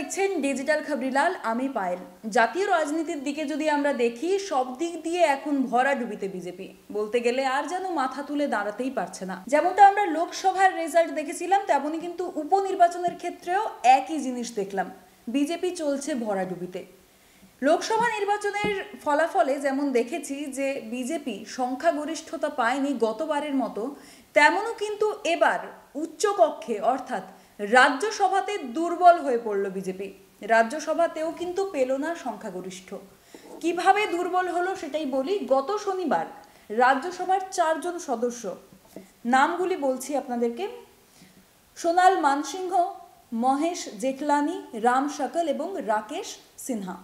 দেখছেন ডিজিটাল খাবরিলাল আমি পায়েল জাতীয় রাজনীতির দিকে যদি আমরা দেখি সব দিক দিয়ে এখন ভরা ডুবিতে বিজেপি বলতে গেলে আর যেন মাথা তুলে দাঁড়াতেই পারছে না যেমনটা আমরা লোকসভার রেজাল্ট দেখেছিলাম তেমনই কিন্তু উপনির্বাচনের ক্ষেত্রেও একই জিনিস দেখলাম বিজেপি চলছে ভরা ডুবিতে লোকসভা নির্বাচনের ফলাফলে যেমন দেখেছি যে বিজেপি সংখ্যাগরিষ্ঠতা পায়নি গতবারের মতো তেমনও কিন্তু এবার উচ্চকক্ষে অর্থাৎ রাজ্যসভাতে দুর্বল হয়ে পড়ল বিজেপি রাজ্যসভাতেও কিন্তু পেল না সংখ্যাগরিষ্ঠ কিভাবে দুর্বল হলো সেটাই বলি গত শনিবার রাজ্যসভার চারজন সদস্য নামগুলি বলছি আপনাদেরকে সোনাল মানসিংহ মহেশ জেঠলানি রাম সকল এবং রাকেশ সিনহা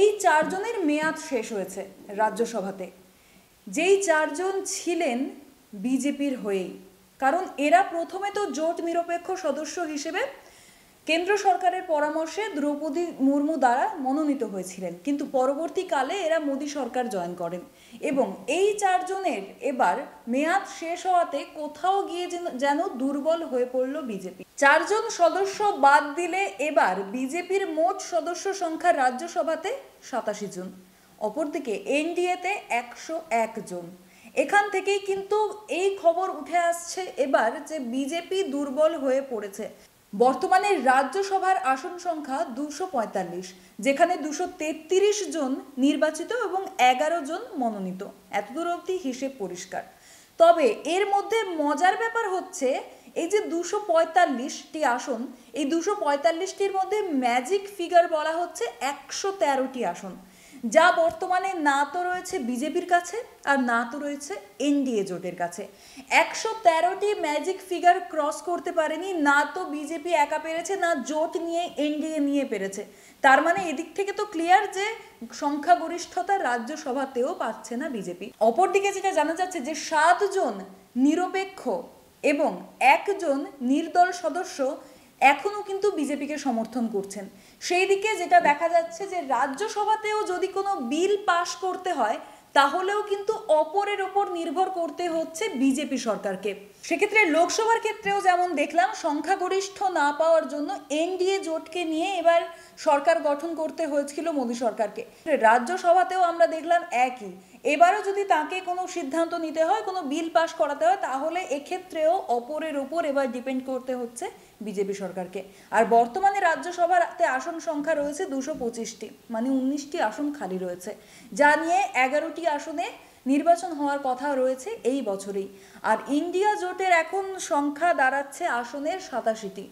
এই চারজনের মেয়াদ শেষ হয়েছে রাজ্যসভাতে যেই চারজন ছিলেন বিজেপির হয়েই কারণ এরা প্রথমে তো জোট নিরপেক্ষ সদস্য হিসেবে কেন্দ্র সরকারের পরামর্শে দ্রৌপদী মুর্মু দ্বারা মনোনীত হয়েছিলেন কিন্তু পরবর্তীকালে এরা মোদী সরকার জয়েন করেন এবং এই চারজনের এবার মেয়াদ শেষ হওয়াতে কোথাও গিয়ে যেন দুর্বল হয়ে পড়ল বিজেপি চারজন সদস্য বাদ দিলে এবার বিজেপির মোট সদস্য সংখ্যা রাজ্যসভাতে সাতাশি জন অপরদিকে এনডিএতে একশো এক জন এখান থেকেই কিন্তু এই খবর উঠে আসছে এবার যে বিজেপি দুর্বল হয়ে পড়েছে বর্তমানে রাজ্যসভার আসন সংখ্যা দুশো পঁয়তাল্লিশ যেখানে দুশো তেত্রিশ জন নির্বাচিত এবং এগারো জন মনোনীত এতদূর অবধি হিসেব পরিষ্কার তবে এর মধ্যে মজার ব্যাপার হচ্ছে এই যে দুশো পঁয়তাল্লিশটি আসন এই দুশো পঁয়তাল্লিশটির মধ্যে ম্যাজিক ফিগার বলা হচ্ছে একশো তেরোটি আসন যা বর্তমানে না তো রয়েছে বিজেপির কাছে আর না তো রয়েছে এনডিএ জোটের কাছে একশো তেরোটি ম্যাজিক ফিগার ক্রস করতে পারেনি না তো বিজেপি একা পেরেছে না জোট নিয়ে এনডিএ নিয়ে পেরেছে তার মানে এদিক থেকে তো ক্লিয়ার যে সংখ্যাগরিষ্ঠতা রাজ্যসভাতেও পাচ্ছে না বিজেপি অপরদিকে যেটা জানা যাচ্ছে যে সাতজন নিরপেক্ষ এবং একজন নির্দল সদস্য এখনও কিন্তু বিজেপিকে সমর্থন করছেন সেই দিকে যেটা দেখা যাচ্ছে যে রাজ্যসভাতেও যদি কোনো বিল পাশ করতে হয় তাহলেও কিন্তু অপরের ওপর নির্ভর করতে হচ্ছে বিজেপি সরকারকে সেক্ষেত্রে লোকসভার ক্ষেত্রেও যেমন দেখলাম সংখ্যাগরিষ্ঠ না পাওয়ার জন্য এনডিএ জোটকে নিয়ে এবার সরকার গঠন করতে হয়েছিল মোদী সরকারকে রাজ্যসভাতেও আমরা দেখলাম একই এবারও যদি তাকে কোনো সিদ্ধান্ত নিতে হয় কোনো বিল পাশ করাতে হয় তাহলে এক্ষেত্রেও অপরের ওপর এবার ডিপেন্ড করতে হচ্ছে বিজেপি সরকারকে আর বর্তমানে রাজ্যসভাতে আসন সংখ্যা রয়েছে দুশো পঁচিশটি মানে উনিশটি আসন খালি রয়েছে যা নিয়ে এগারোটি আসনে নির্বাচন হওয়ার কথা রয়েছে এই বছরেই আর ইন্ডিয়া জোটের এখন সংখ্যা দাঁড়াচ্ছে আসনের সাতাশিটি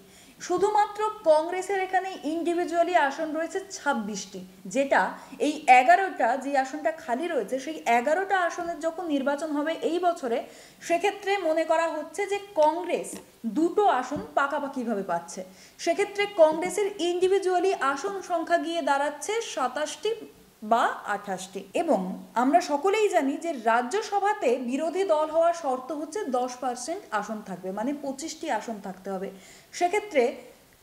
শুধুমাত্র কংগ্রেসের এখানে ইন্ডিভিজুয়ালি আসন রয়েছে ছাব্বিশটি যেটা এই এগারোটা যে আসনটা খালি রয়েছে সেই এগারোটা আসনের যখন নির্বাচন হবে এই বছরে সেক্ষেত্রে মনে করা হচ্ছে যে কংগ্রেস দুটো আসন পাকাপাকিভাবে পাচ্ছে সেক্ষেত্রে কংগ্রেসের ইন্ডিভিজুয়ালি আসন সংখ্যা গিয়ে দাঁড়াচ্ছে সাতাশটি বা আঠাশটি এবং আমরা সকলেই জানি যে রাজ্যসভাতে বিরোধী দল হওয়ার শর্ত হচ্ছে দশ পার্সেন্ট আসন থাকবে মানে পঁচিশটি আসন থাকতে হবে সেক্ষেত্রে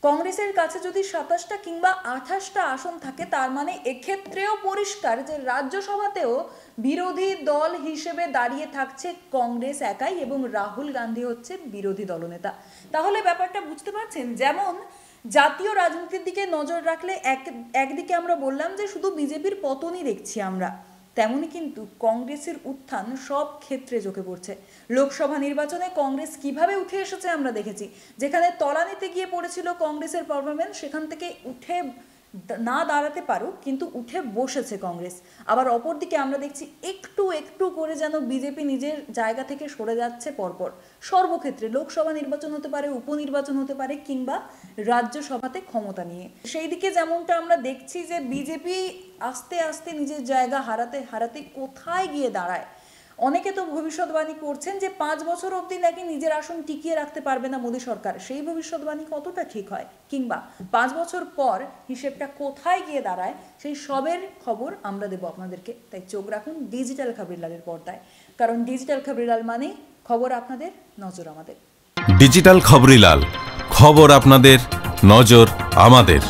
কংগ্রেসের কাছে যদি সাতাশটা কিংবা আঠাশটা আসন থাকে তার মানে এক্ষেত্রেও পরিষ্কার যে রাজ্যসভাতেও বিরোধী দল হিসেবে দাঁড়িয়ে থাকছে কংগ্রেস একাই এবং রাহুল গান্ধী হচ্ছে বিরোধী দলনেতা তাহলে ব্যাপারটা বুঝতে পারছেন যেমন জাতীয় রাজনীতির দিকে নজর রাখলে এক একদিকে আমরা বললাম যে শুধু বিজেপির পতনই দেখছি আমরা তেমনি কিন্তু কংগ্রেসের উত্থান সব ক্ষেত্রে চোখে পড়ছে লোকসভা নির্বাচনে কংগ্রেস কিভাবে উঠে এসেছে আমরা দেখেছি যেখানে তলানিতে গিয়ে পড়েছিল কংগ্রেসের পারফরমেন্স সেখান থেকে উঠে না দাঁড়াতে পারুক কিন্তু উঠে বসেছে কংগ্রেস আবার অপরদিকে আমরা দেখছি একটু একটু করে যেন বিজেপি নিজের জায়গা থেকে সরে যাচ্ছে পরপর সর্বক্ষেত্রে লোকসভা নির্বাচন হতে পারে উপনির্বাচন হতে পারে কিংবা রাজ্যসভাতে ক্ষমতা নিয়ে সেই দিকে যেমনটা আমরা দেখছি যে বিজেপি আস্তে আস্তে নিজের জায়গা হারাতে হারাতে কোথায় গিয়ে দাঁড়ায় অনেকে তো ভবিষ্যৎবাণী করছেন যে পাঁচ বছর অবধি নাকি নিজের আসন টিকিয়ে রাখতে পারবে না মোদী সরকার সেই ভবিষ্যৎবাণী কতটা ঠিক হয় কিংবা পাঁচ বছর পর হিসেবটা কোথায় গিয়ে দাঁড়ায় সেই সবের খবর আমরা দেবো আপনাদেরকে তাই চোখ রাখুন ডিজিটাল খবরিলালের পর্দায় কারণ ডিজিটাল খবরিলাল মানে খবর আপনাদের নজর আমাদের ডিজিটাল খবরিলাল খবর আপনাদের নজর আমাদের